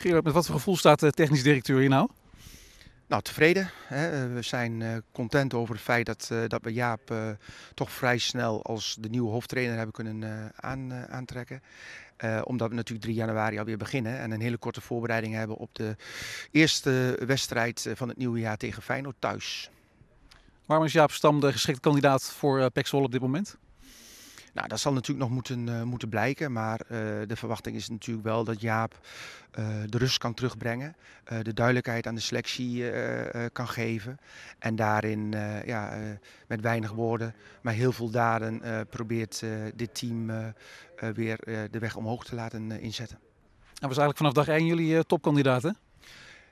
Gerard, met wat voor gevoel staat de technisch directeur hier nou? Nou, tevreden. Hè. Eh, we zijn eh, content over het feit dat, eh, dat we Jaap toch vrij snel als de nieuwe hoofdtrainer hebben kunnen aan, aantrekken. omdat we natuurlijk 3 januari alweer beginnen en een hele korte voorbereiding hebben op de eerste wedstrijd van het nieuwe jaar tegen Feyenoord thuis. Waarom is Jaap Stam de geschikte kandidaat voor uh, Pexol op dit moment? Nou, dat zal natuurlijk nog moeten, eh, moeten blijken. Maar eh, de verwachting is natuurlijk wel dat Jaap eh, de rust kan terugbrengen. de duidelijkheid aan de selectie kan geven. En daarin ja, met weinig woorden, maar heel veel daden probeert dit team weer de weg omhoog te laten inzetten. Dat nou, was eigenlijk vanaf dag 1 jullie topkandidaten?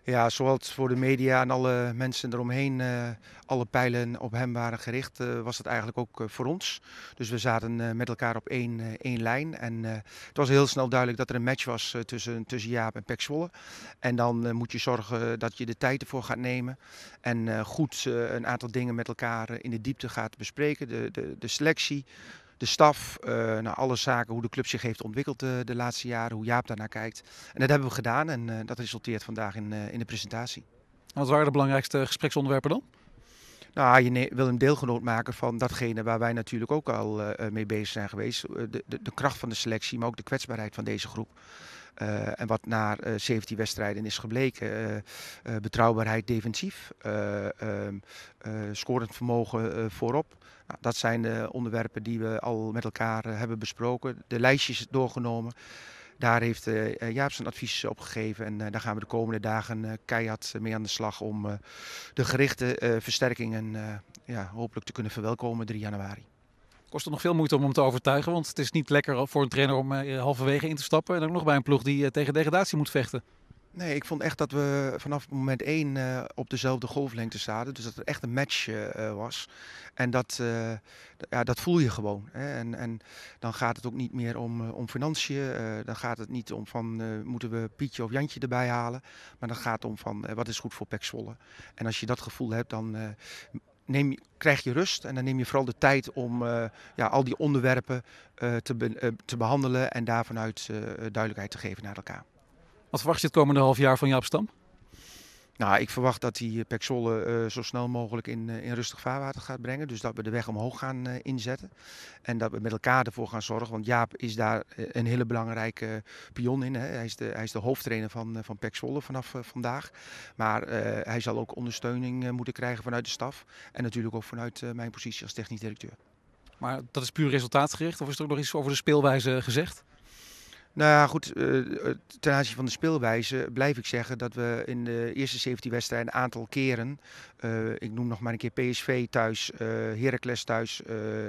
Ja, zoals voor de media en alle mensen eromheen, uh, alle pijlen op hem waren gericht, eh, was dat eigenlijk ook eh, voor ons. Dus we zaten met elkaar op één, één lijn. En het was heel snel duidelijk dat er een match was tussen, tussen Jaap en Pek Zwolle. En dan moet je zorgen dat je de tijd ervoor gaat nemen. En goed een aantal dingen met elkaar in de diepte gaat bespreken. De, de, de selectie, de staf, uh, alle zaken, hoe de club zich heeft ontwikkeld de, eh, de laatste jaren, hoe Jaap daarnaar kijkt. En dat hebben we gedaan en eh, dat resulteert vandaag in, in de presentatie. wat waren de belangrijkste gespreksonderwerpen dan? Nou, je wil een deelgenoot maken van datgene waar wij natuurlijk ook al mee bezig zijn geweest. De, de, de kracht van de selectie, maar ook de kwetsbaarheid van deze groep. Eh, en wat naar 17 eh, wedstrijden is gebleken, eh, betrouwbaarheid defensief, ehm, scorend vermogen voorop. Nou, dat zijn de onderwerpen die we al met elkaar hebben besproken, de lijstjes doorgenomen daar heeft uh, Jaap zijn advies op gegeven. En daar gaan we de komende dagen uh, keihard mee aan de slag om de gerichte versterkingen ja, hopelijk te kunnen verwelkomen 3 januari kost het nog veel moeite om hem te overtuigen. Want het is niet lekker voor een trainer om eh, halverwege in te stappen. En ook nog bij een ploeg die eh, tegen degradatie moet vechten. Nee, ik vond echt dat we vanaf moment één eh, op dezelfde golflengte zaten. Dus dat er echt een match was. En dat, ja, dat voel je gewoon. Hè. En, en dan gaat het ook niet meer om, om financiën. dan gaat het niet om van moeten we Pietje of Jantje erbij halen. Maar dan gaat het om van wat is goed voor Pek Zwolle. En als je dat gevoel hebt, dan neem, krijg je rust en dan neem je vooral de tijd om eh, ja, al die onderwerpen eh, te, eh, te, behandelen en daar vanuit duidelijkheid te geven naar elkaar. Wat verwacht je het komende half jaar van Jaap Stam? Nou, ik verwacht dat hij eh, Pexolle eh, zo snel mogelijk in, eh, in rustig vaarwater gaat brengen. Dus dat we de weg omhoog gaan inzetten. En dat we met elkaar ervoor gaan zorgen. Want Jaap is daar een hele belangrijke pion in. Hè. Hij, is de, hij is de hoofdtrainer van, van Pexolle vanaf vandaag. Maar hij zal ook ondersteuning moeten krijgen vanuit de staf. En natuurlijk ook vanuit mijn positie als technisch directeur. Maar dat is puur resultaatgericht? Of is er ook nog iets over de speelwijze gezegd? Nou ja, goed, eh, eh, ten aanzien van de speelwijze blijf ik zeggen dat we in de eerste 17 wedstrijden een aantal keren, eh, ik noem nog maar een keer PSV thuis, uh, Heracles thuis,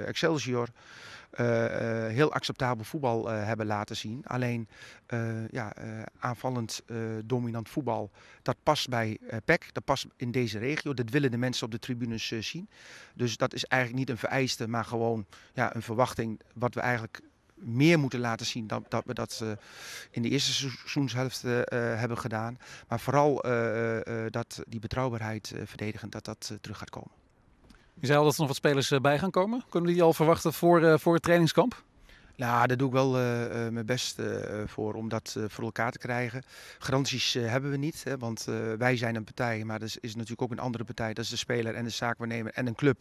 Excelsior, heel acceptabel voetbal hebben laten zien. Alleen ja, aanvallend dominant voetbal, dat past bij PEC, dat past in deze regio, dat willen de mensen op de tribunes zien. Dus dat is eigenlijk niet een vereiste, maar gewoon ja, een verwachting wat we eigenlijk meer moeten laten zien dan dat we dat eh, in de eerste seizoenshelft eh, eh, hebben gedaan. Maar vooral dat die betrouwbaarheid verdedigend dat dat terug gaat komen. Je zei al dat er nog wat spelers bij gaan komen. Kunnen die al verwachten voor, voor het trainingskamp? Nou, daar doe ik wel eh, eh, mijn best eh, voor om dat voor elkaar te krijgen. Garanties hebben we niet, hè, want wij zijn een partij, maar er is, is, natuurlijk ook een andere partij. Dat is de speler en de zaakwaarnemer en een club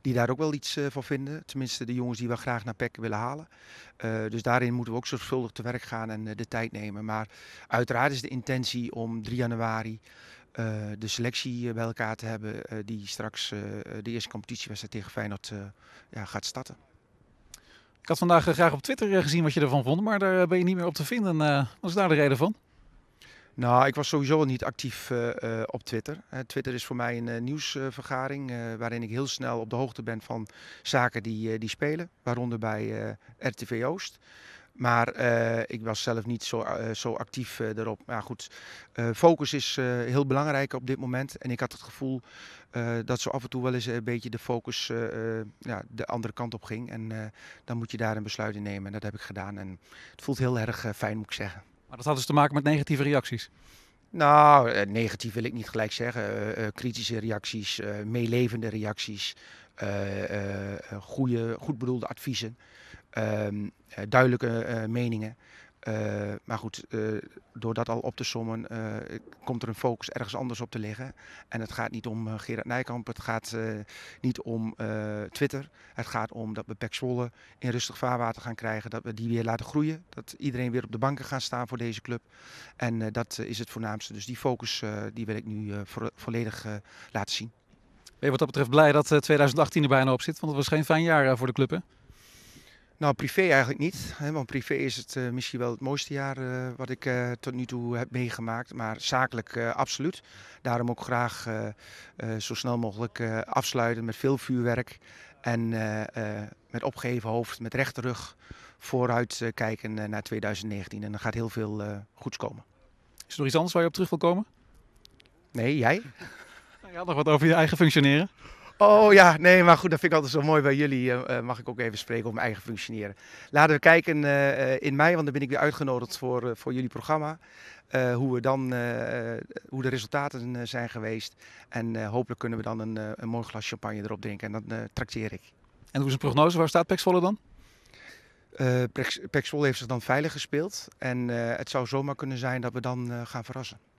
die daar ook wel iets van vinden. Tenminste, de jongens die we graag naar PEC willen halen. dus daarin moeten we ook zorgvuldig te werk gaan en de tijd nemen. Maar uiteraard is de intentie om 3 januari de selectie bij elkaar te hebben die straks de eerste competitiewedstrijd tegen Feyenoord ja, gaat starten. Ik had vandaag eh, graag op Twitter eh, gezien wat je ervan vond, maar daar eh, ben je niet meer op te vinden. wat is daar de reden van? Nou, ik was sowieso niet actief op Twitter. Twitter is voor mij een nieuwsvergaring waarin ik heel snel op de hoogte ben van zaken die, die spelen, waaronder bij RTV Oost. Maar eh, ik was zelf niet zo, eh, zo actief uh, daarop. Maar goed, focus is heel belangrijk op dit moment. En ik had het gevoel dat zo af en toe wel eens een beetje de focus ja, de andere kant op ging. En dan moet je daar een besluit in nemen. En dat heb ik gedaan. En het voelt heel erg fijn, moet ik zeggen. Maar dat had dus te maken met negatieve reacties? Nou, negatief wil ik niet gelijk zeggen. kritische reacties, meelevende reacties, goede, goed bedoelde adviezen. Ehm, eh, duidelijke eh, meningen. Eh, maar goed, door dat al op te sommen, komt er een focus ergens anders op te liggen. En het gaat niet om Gerard Nijkamp, het gaat niet om Twitter. Het gaat om dat we Pek Zwolle in rustig vaarwater gaan krijgen. Dat we die weer laten groeien. Dat iedereen weer op de banken gaat staan voor deze club. En dat is het voornaamste. Dus die focus die wil ik nu volledig laten zien. Ben je wat dat betreft blij dat 2018 er bijna op zit? Want het was geen fijn jaar voor de club, hè? Nou, privé eigenlijk niet. Hè, want privé is het eh, misschien wel het mooiste jaar eh, wat ik eh, tot nu toe heb meegemaakt. Maar zakelijk absoluut. Daarom ook graag zo snel mogelijk afsluiten met veel vuurwerk. En met opgeheven hoofd, met rechte rug vooruit kijken naar 2019. En dan gaat heel veel goeds komen. Is er nog iets anders waar je op terug wil komen? Nee, jij? Ja, nog wat over je eigen functioneren. Oh ja, nee, maar goed, dat vind ik altijd zo mooi bij jullie. Eh, eh, mag ik ook even spreken over mijn eigen functioneren. Laten we kijken eh, in mei, want dan ben ik weer uitgenodigd voor, voor jullie programma. hoe, we dan, hoe de resultaten zijn geweest. En hopelijk kunnen we dan een, een mooi glas champagne erop drinken. En dat trakteer ik. En hoe is de prognose? Waar staat Pexvolle dan? Uh, heeft zich dan veilig gespeeld. En het zou zomaar kunnen zijn dat we dan gaan verrassen.